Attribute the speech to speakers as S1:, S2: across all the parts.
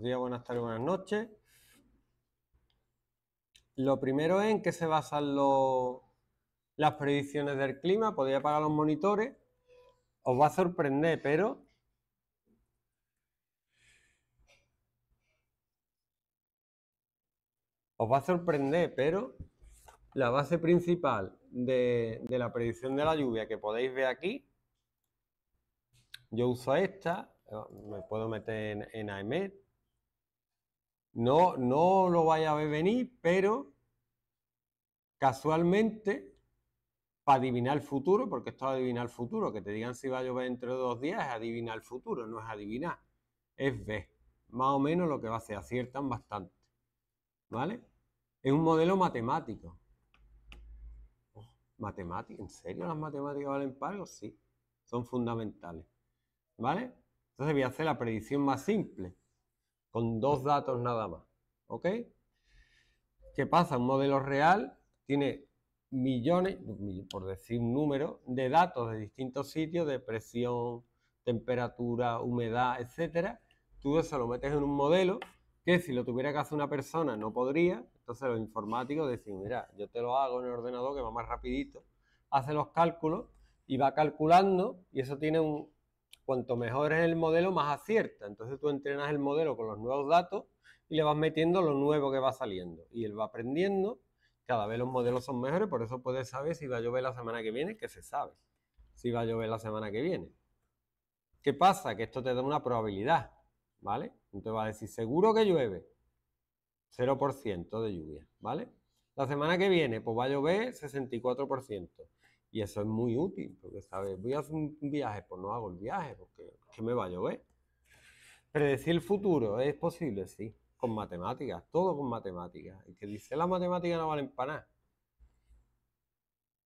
S1: Buenos buenas tardes, buenas noches. Lo primero es en qué se basan las predicciones del clima. Podría apagar los monitores. Os va a sorprender, pero os va a sorprender, pero la base principal de, la predicción de la lluvia que podéis ver aquí, yo uso esta, me puedo meter en, en no, no lo vaya a ver venir, pero casualmente, para adivinar el futuro, porque esto es adivinar el futuro, que te digan si va a llover dentro de dos días es adivinar el futuro, no es adivinar, es ver más o menos lo que va a hacer, aciertan bastante. ¿Vale? Es un modelo matemático. Oh, ¿en serio las matemáticas valen algo? Sí, son fundamentales. ¿Vale? Entonces voy a hacer la predicción más simple con dos datos nada más. ¿Ok? ¿Qué pasa? Un modelo real tiene millones, por decir un número, de datos de distintos sitios, de presión, temperatura, humedad, etcétera. Tú eso lo metes en un modelo que si lo tuviera que hacer una persona no podría. Entonces los informáticos dicen, mira, yo te lo hago en el ordenador que va más rapidito, hace los cálculos y va calculando y eso tiene un, Cuanto mejor es el modelo, más acierta. Entonces tú entrenas el modelo con los nuevos datos y le vas metiendo lo nuevo que va saliendo. Y él va aprendiendo, cada vez los modelos son mejores, por eso puedes saber si va a llover la semana que viene, que se sabe si va a llover la semana que viene. ¿Qué pasa? Que esto te da una probabilidad, ¿vale? Entonces va a decir, seguro que llueve, 0% de lluvia, ¿vale? La semana que viene, pues va a llover 64%. Y eso es muy útil, porque, ¿sabes? Voy a hacer un viaje, pues no hago el viaje, porque ¿qué me va a llover? Predecir el futuro es posible, sí, con matemáticas, todo con matemáticas. El que dice la matemática no vale para nada.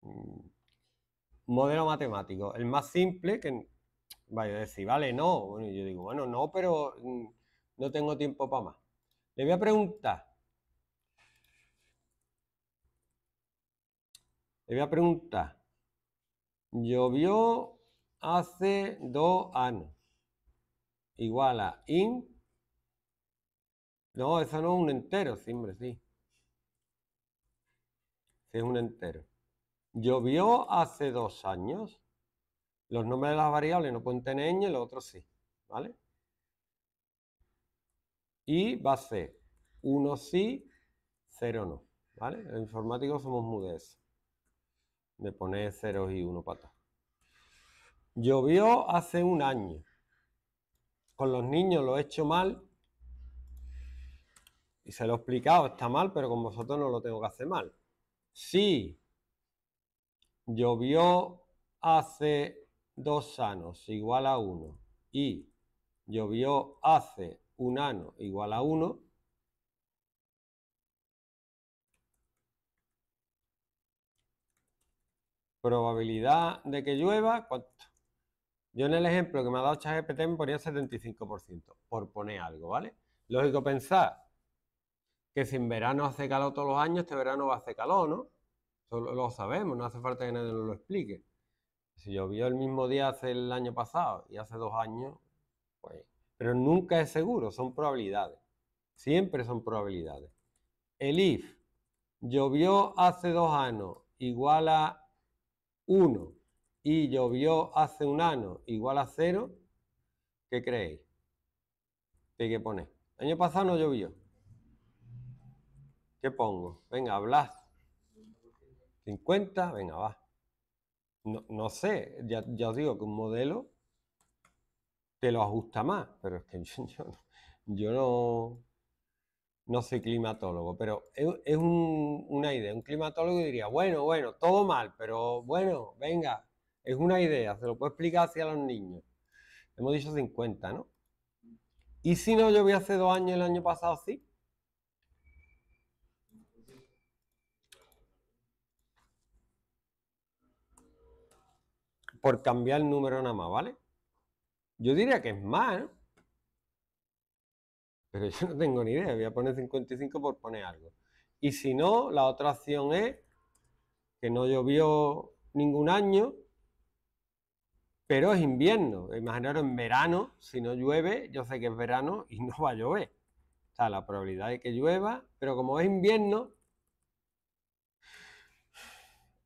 S1: Mm, modelo matemático, el más simple que vaya a decir, vale, no. Bueno, yo digo, bueno, no, pero mm, no tengo tiempo para más. Le voy a preguntar. Le voy a preguntar llovió hace dos años. Igual a in. No, eso no es un entero, siempre sí. Sí, es un entero. Llovió hace dos años. Los nombres de las variables no pueden tener ñ, los otros sí. ¿Vale? Y va a ser uno sí, cero no. ¿Vale? En informáticos somos mudes de poner 0 y uno patas. Llovió hace un año. Con los niños lo he hecho mal. Y se lo he explicado, está mal, pero con vosotros no lo tengo que hacer mal. Sí, llovió hace dos años igual a uno. Y llovió hace un año igual a uno probabilidad de que llueva, ¿cuánto? Yo en el ejemplo que me ha dado ChatGPT me ponía 75%, por poner algo, ¿vale? Lógico pensar que si en verano hace calor todos los años, este verano va a hacer calor, ¿no? solo lo sabemos, no hace falta que nadie nos lo explique. Si llovió el mismo día hace el año pasado y hace dos años, pues... Pero nunca es seguro, son probabilidades. Siempre son probabilidades. El if llovió hace dos años igual a 1 y llovió hace un año igual a 0, ¿qué creéis? ¿Qué hay año pasado no llovió. ¿Qué pongo? Venga, hablad. 50, venga, va. No, sé, ya, os digo que un modelo te lo ajusta más, pero es que yo no no soy climatólogo, pero es una idea. Un climatólogo diría, bueno, bueno, todo mal, pero bueno, venga, es una idea, se lo puedo explicar hacia los niños. Hemos dicho 50, ¿no? ¿Y si no llovió hace dos años, el año pasado sí? Por cambiar el número nada más, ¿vale? Yo diría que es más, ¿no? Pero yo no tengo ni idea, voy a poner 55 por poner algo. Y si no, la otra opción es que no llovió ningún año, pero es invierno. Imaginaros en verano, si no llueve, yo sé que es verano y no va a llover. O sea, la probabilidad de que llueva, pero como es invierno,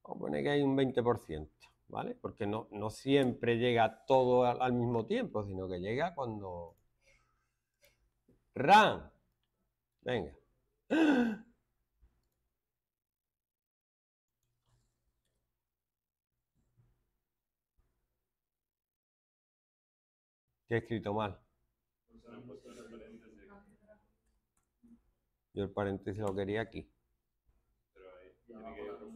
S1: vamos a poner que hay un 20%, ¿vale? Porque no, no siempre llega todo al mismo tiempo, sino que llega cuando, Ram. Venga. ¿Qué he escrito mal? Yo el paréntesis lo quería aquí. Pero ahí,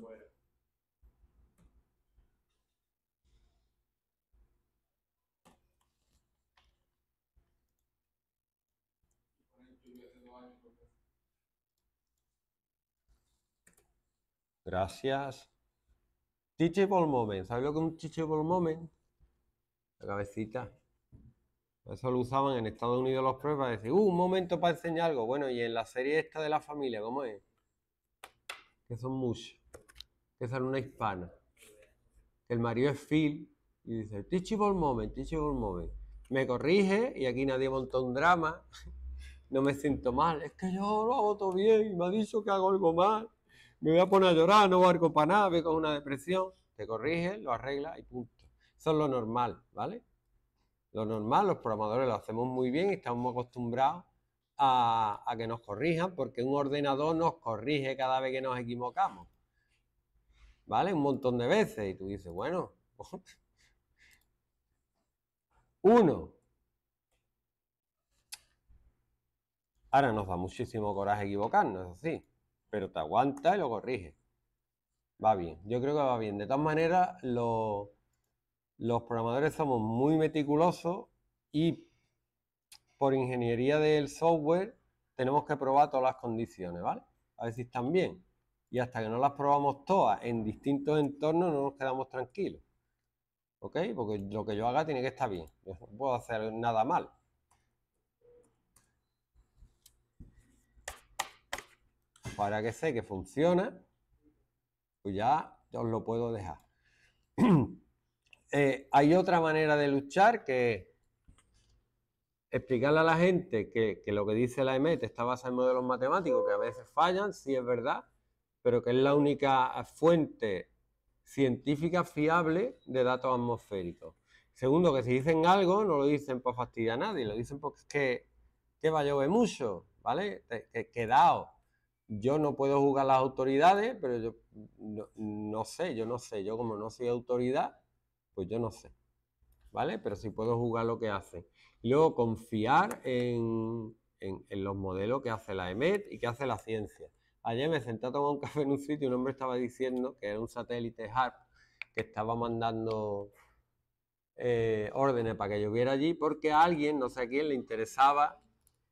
S1: Gracias. Teachable moment. ¿Sabes lo que es un teachable moment? La cabecita. Eso lo usaban en Estados Unidos los pruebas. Decir, uh, un momento para enseñar algo. Bueno, y en la serie esta de la familia, ¿cómo es? Que son muchos. Que son una hispana. el marido es Phil y dice, teachable moment, teachable moment. Me corrige y aquí nadie monta un drama no me siento mal, es que yo lo hago todo bien, y me ha dicho que hago algo mal, me voy a poner a llorar, no barco para nada, voy con una depresión, te corrige, lo arregla y punto. Eso es lo normal, ¿vale? Lo normal, los programadores lo hacemos muy bien, y estamos acostumbrados a, a que nos corrijan, porque un ordenador nos corrige cada vez que nos equivocamos, ¿vale? Un montón de veces, y tú dices, bueno, uno, Ahora nos da muchísimo coraje equivocarnos, así, pero te aguanta y lo corrige. Va bien, yo creo que va bien. De todas maneras, los programadores somos muy meticulosos y por ingeniería del software tenemos que probar todas las condiciones, ¿vale? A ver si están bien. Y hasta que no las probamos todas en distintos entornos no nos quedamos tranquilos. ¿Ok? Porque lo que yo haga tiene que estar bien. Yo no puedo hacer nada mal. para que sé que funciona, pues ya os lo puedo dejar. Eh, hay otra manera de luchar que explicarle a la gente que, lo que dice la EMET está basado en modelos matemáticos que a veces fallan, sí es verdad, pero que es la única fuente científica fiable de datos atmosféricos. Segundo, que si dicen algo, no lo dicen por fastidiar a nadie, lo dicen porque es que, va a llover mucho, ¿vale? Eh, que, quedaos. Yo no puedo juzgar las autoridades, pero yo no, sé, yo no sé. Yo como no soy autoridad, pues yo no sé. ¿Vale? Pero sí puedo juzgar lo que hacen. luego confiar en, los modelos que hace la EMET y que hace la ciencia. Ayer me senté a tomar un café en un sitio y un hombre estaba diciendo que era un satélite HARP que estaba mandando eh, órdenes para que yo lloviera allí porque a alguien, no sé a quién, le interesaba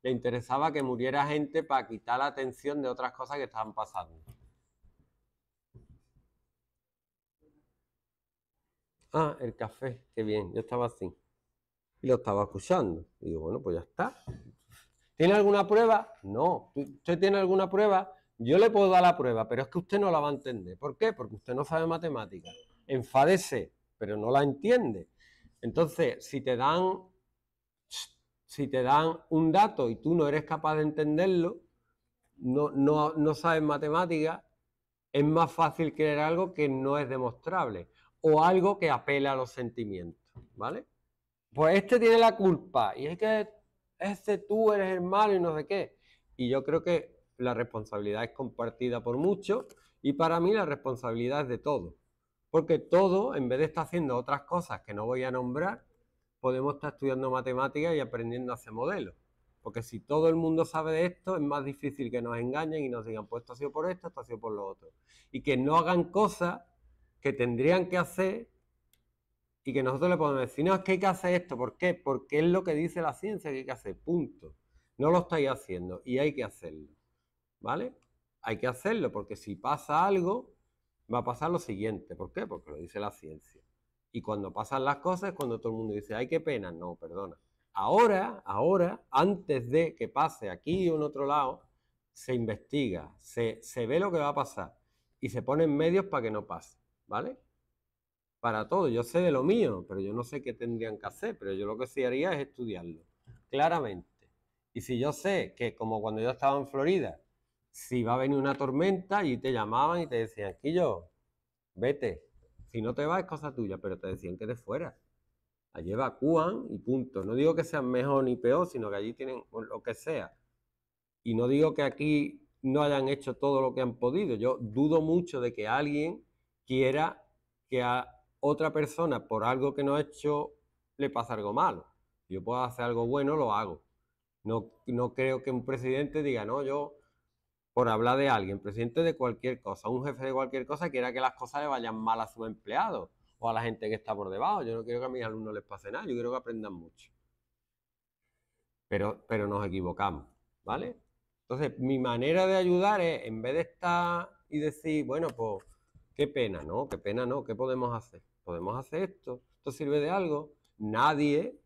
S1: le interesaba que muriera gente para quitar la atención de otras cosas que estaban pasando. Ah, el café, qué bien, yo estaba así. Y lo estaba escuchando. Y digo, bueno, pues ya está. ¿Tiene alguna prueba? No. ¿Usted tiene alguna prueba? Yo le puedo dar la prueba, pero es que usted no la va a entender. ¿Por qué? Porque usted no sabe matemáticas. Enfadece, pero no la entiende. Entonces, si te dan si te dan un dato y tú no eres capaz de entenderlo, no, no, sabes matemáticas, es más fácil creer algo que no es demostrable o algo que apela a los sentimientos, ¿vale? Pues este tiene la culpa y es que este tú eres el malo y no sé qué. Y yo creo que la responsabilidad es compartida por muchos y para mí la responsabilidad es de todo, Porque todo, en vez de estar haciendo otras cosas que no voy a nombrar, podemos estar estudiando matemáticas y aprendiendo a hacer modelos. Porque si todo el mundo sabe de esto, es más difícil que nos engañen y nos digan, pues esto ha sido por esto, esto ha sido por lo otro. Y que no hagan cosas que tendrían que hacer y que nosotros le podemos decir, no, es que hay que hacer esto. ¿Por qué? Porque es lo que dice la ciencia que hay que hacer, punto. No lo estáis haciendo y hay que hacerlo. ¿Vale? Hay que hacerlo porque si pasa algo, va a pasar lo siguiente. ¿Por qué? Porque lo dice la ciencia. Y cuando pasan las cosas cuando todo el mundo dice, ay, qué pena. No, perdona. Ahora, ahora, antes de que pase aquí o en otro lado, se investiga, se, se ve lo que va a pasar y se ponen medios para que no pase, ¿vale? Para todo, yo sé de lo mío, pero yo no sé qué tendrían que hacer, pero yo lo que sí haría es estudiarlo, claramente. Y si yo sé que, como cuando yo estaba en Florida, si va a venir una tormenta y te llamaban y te decían, aquí yo, vete, si no te vas es cosa tuya, pero te decían que te fuera. Allí evacúan y punto. No digo que sean mejor ni peor, sino que allí tienen lo que sea. Y no digo que aquí no hayan hecho todo lo que han podido. Yo dudo mucho de que alguien quiera que a otra persona, por algo que no ha hecho, le pase algo malo. yo puedo hacer algo bueno, lo hago. No, no creo que un presidente diga, no, yo por hablar de alguien, presidente de cualquier cosa, un jefe de cualquier cosa, quiera que las cosas le vayan mal a su empleado o a la gente que está por debajo. Yo no quiero que a mis alumnos les pase nada, yo quiero que aprendan mucho. Pero, pero nos equivocamos, ¿vale? Entonces, mi manera de ayudar es, en vez de estar y decir, bueno, pues, qué pena, ¿no? Qué pena, ¿no? ¿Qué podemos hacer? Podemos hacer esto, esto sirve de algo. Nadie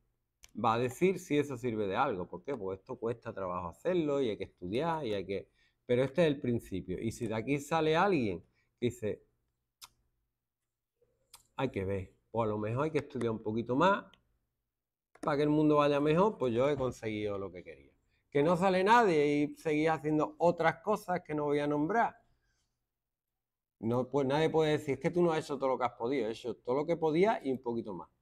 S1: va a decir si eso sirve de algo. ¿Por qué? Pues esto cuesta trabajo hacerlo y hay que estudiar y hay que pero este es el principio. Y si de aquí sale alguien que dice, hay que ver, o a lo mejor hay que estudiar un poquito más para que el mundo vaya mejor, pues yo he conseguido lo que quería. Que no sale nadie y seguía haciendo otras cosas que no voy a nombrar. No, pues nadie puede decir, es que tú no has hecho todo lo que has podido, he hecho todo lo que podía y un poquito más.